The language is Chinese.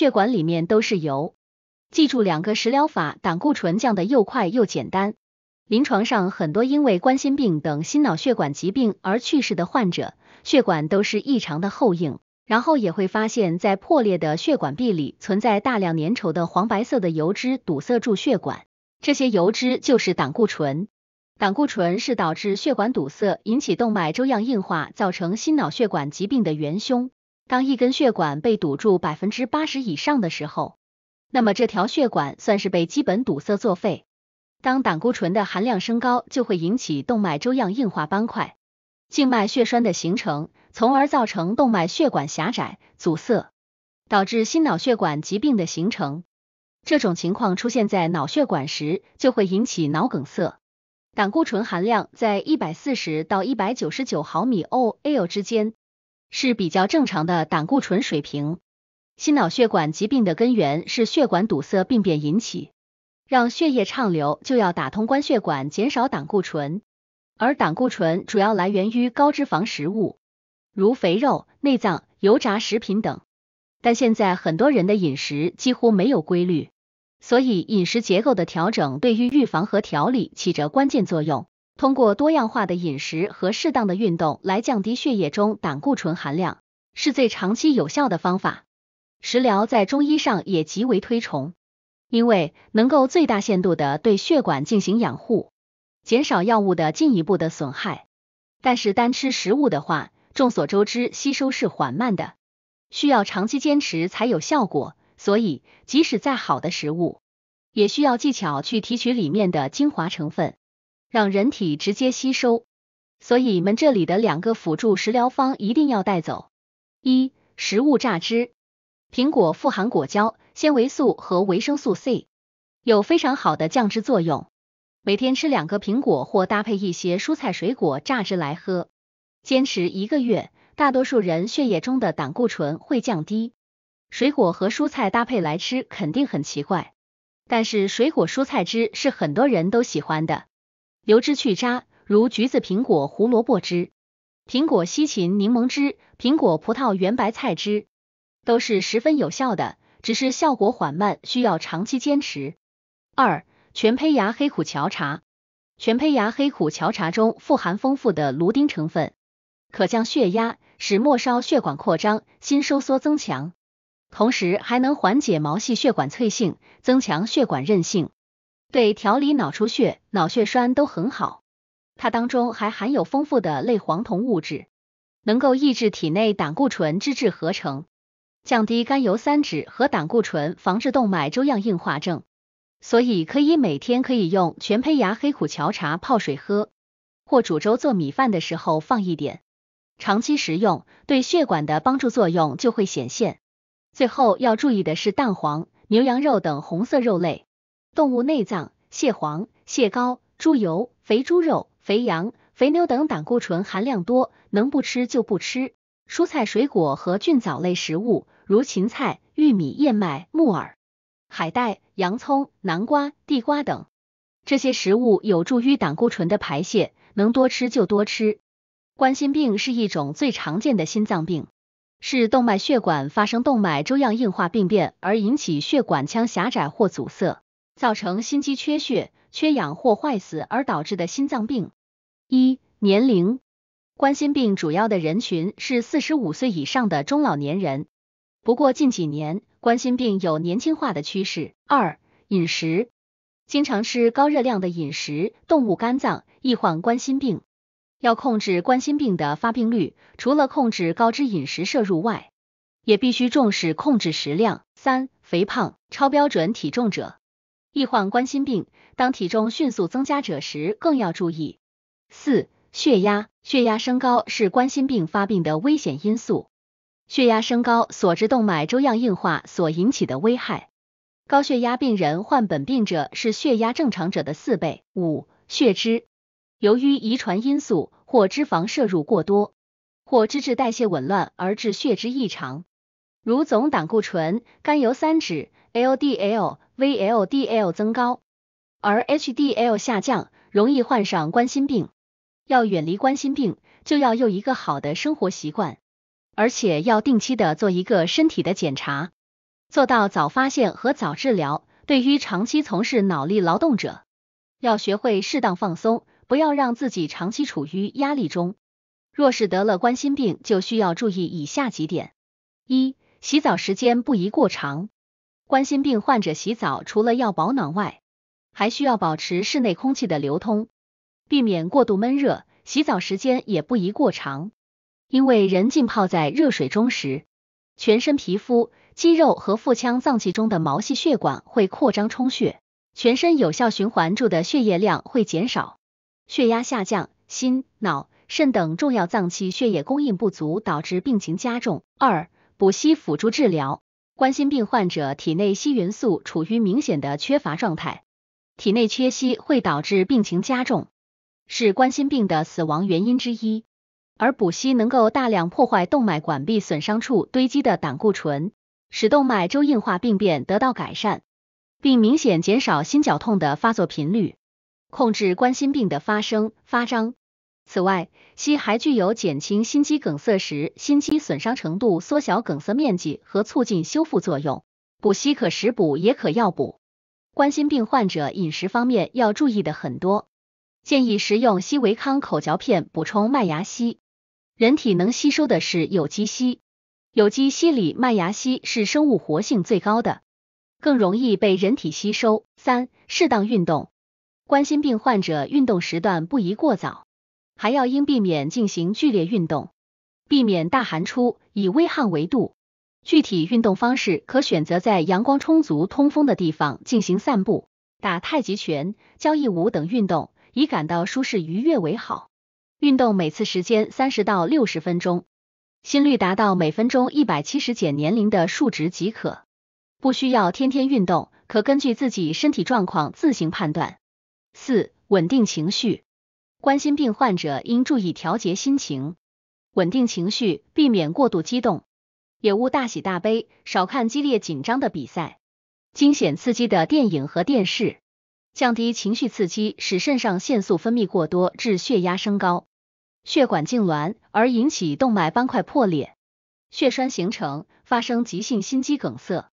血管里面都是油，记住两个食疗法，胆固醇降得又快又简单。临床上，很多因为冠心病等心脑血管疾病而去世的患者，血管都是异常的厚硬，然后也会发现，在破裂的血管壁里存在大量粘稠的黄白色的油脂堵塞住血管，这些油脂就是胆固醇。胆固醇是导致血管堵塞，引起动脉粥样硬化，造成心脑血管疾病的元凶。当一根血管被堵住百分之八十以上的时候，那么这条血管算是被基本堵塞作废。当胆固醇的含量升高，就会引起动脉粥样硬化斑块、静脉血栓的形成，从而造成动脉血管狭窄、阻塞，导致心脑血管疾病的形成。这种情况出现在脑血管时，就会引起脑梗塞。胆固醇含量在一百四十到一百九十九毫米 ol 之间。是比较正常的胆固醇水平。心脑血管疾病的根源是血管堵塞病变引起，让血液畅流就要打通关血管，减少胆固醇。而胆固醇主要来源于高脂肪食物，如肥肉、内脏、油炸食品等。但现在很多人的饮食几乎没有规律，所以饮食结构的调整对于预防和调理起着关键作用。通过多样化的饮食和适当的运动来降低血液中胆固醇含量，是最长期有效的方法。食疗在中医上也极为推崇，因为能够最大限度的对血管进行养护，减少药物的进一步的损害。但是单吃食物的话，众所周知吸收是缓慢的，需要长期坚持才有效果。所以即使再好的食物，也需要技巧去提取里面的精华成分。让人体直接吸收，所以我们这里的两个辅助食疗方一定要带走。一、食物榨汁，苹果富含果胶、纤维素和维生素 C，有非常好的降脂作用。每天吃两个苹果，或搭配一些蔬菜水果榨汁来喝，坚持一个月，大多数人血液中的胆固醇会降低。水果和蔬菜搭配来吃肯定很奇怪，但是水果蔬菜汁是很多人都喜欢的。留汁去渣，如橘子、苹果、胡萝卜汁，苹果、西芹、柠檬汁，苹果、葡萄、圆白菜汁，都是十分有效的，只是效果缓慢，需要长期坚持。二、全胚芽黑苦荞茶，全胚芽黑苦荞茶中富含丰富的芦丁成分，可降血压，使末梢血管扩张，心收缩增强，同时还能缓解毛细血管脆性，增强血管韧性。对调理脑出血、脑血栓都很好，它当中还含有丰富的类黄酮物质，能够抑制体内胆固醇脂质合成，降低甘油三酯和胆固醇，防治动脉粥样硬化症。所以可以每天可以用全胚芽黑苦荞茶泡水喝，或煮粥做米饭的时候放一点，长期食用对血管的帮助作用就会显现。最后要注意的是蛋黄、牛羊肉等红色肉类。动物内脏、蟹黄、蟹膏、猪油、肥猪肉、肥羊、肥牛等胆固醇含量多，能不吃就不吃。蔬菜、水果和菌藻类食物，如芹菜、玉米、燕麦、木耳、海带、洋葱、南瓜、地瓜等，这些食物有助于胆固醇的排泄，能多吃就多吃。冠心病是一种最常见的心脏病，是动脉血管发生动脉粥样硬化病变而引起血管腔狭窄或阻塞。造成心肌缺血、缺氧或坏死而导致的心脏病。一、年龄，冠心病主要的人群是四十五岁以上的中老年人，不过近几年冠心病有年轻化的趋势。二、饮食，经常吃高热量的饮食、动物肝脏易患冠心病。要控制冠心病的发病率，除了控制高脂饮食摄入外，也必须重视控制食量。三、肥胖，超标准体重者。易患冠心病，当体重迅速增加者时更要注意。四、血压，血压升高是冠心病发病的危险因素，血压升高所致动脉粥样硬化所引起的危害。高血压病人患本病者是血压正常者的四倍。五、血脂，由于遗传因素或脂肪摄入过多，或脂质代谢紊乱而致血脂异常，如总胆固醇、甘油三酯、LDL。VLDL 增高，而 HDL 下降，容易患上冠心病。要远离冠心病，就要有一个好的生活习惯，而且要定期的做一个身体的检查，做到早发现和早治疗。对于长期从事脑力劳动者，要学会适当放松，不要让自己长期处于压力中。若是得了冠心病，就需要注意以下几点：一、洗澡时间不宜过长。冠心病患者洗澡，除了要保暖外，还需要保持室内空气的流通，避免过度闷热。洗澡时间也不宜过长，因为人浸泡在热水中时，全身皮肤、肌肉和腹腔脏器中的毛细血管会扩张充血，全身有效循环住的血液量会减少，血压下降，心、脑、肾等重要脏器血液供应不足，导致病情加重。二、补硒辅助治疗。冠心病患者体内硒元素处于明显的缺乏状态，体内缺硒会导致病情加重，是冠心病的死亡原因之一。而补硒能够大量破坏动脉管壁损伤处堆积的胆固醇，使动脉粥硬化病变得到改善，并明显减少心绞痛的发作频率，控制冠心病的发生、发张。此外，硒还具有减轻心肌梗塞时心肌损伤程度、缩小梗塞面积和促进修复作用。补硒可食补也可药补。冠心病患者饮食方面要注意的很多，建议食用硒维康口嚼片补充麦芽硒。人体能吸收的是有机硒，有机硒里麦芽硒是生物活性最高的，更容易被人体吸收。三、适当运动。冠心病患者运动时段不宜过早。还要应避免进行剧烈运动，避免大汗出，以微汗为度。具体运动方式可选择在阳光充足、通风的地方进行散步、打太极拳、交谊舞等运动，以感到舒适愉悦为好。运动每次时间三十到六十分钟，心率达到每分钟一百七十减年龄的数值即可。不需要天天运动，可根据自己身体状况自行判断。四、稳定情绪。冠心病患者应注意调节心情，稳定情绪，避免过度激动，也勿大喜大悲，少看激烈紧张的比赛、惊险刺激的电影和电视，降低情绪刺激，使肾上腺素分泌过多，致血压升高、血管痉挛，而引起动脉斑块破裂、血栓形成，发生急性心肌梗塞。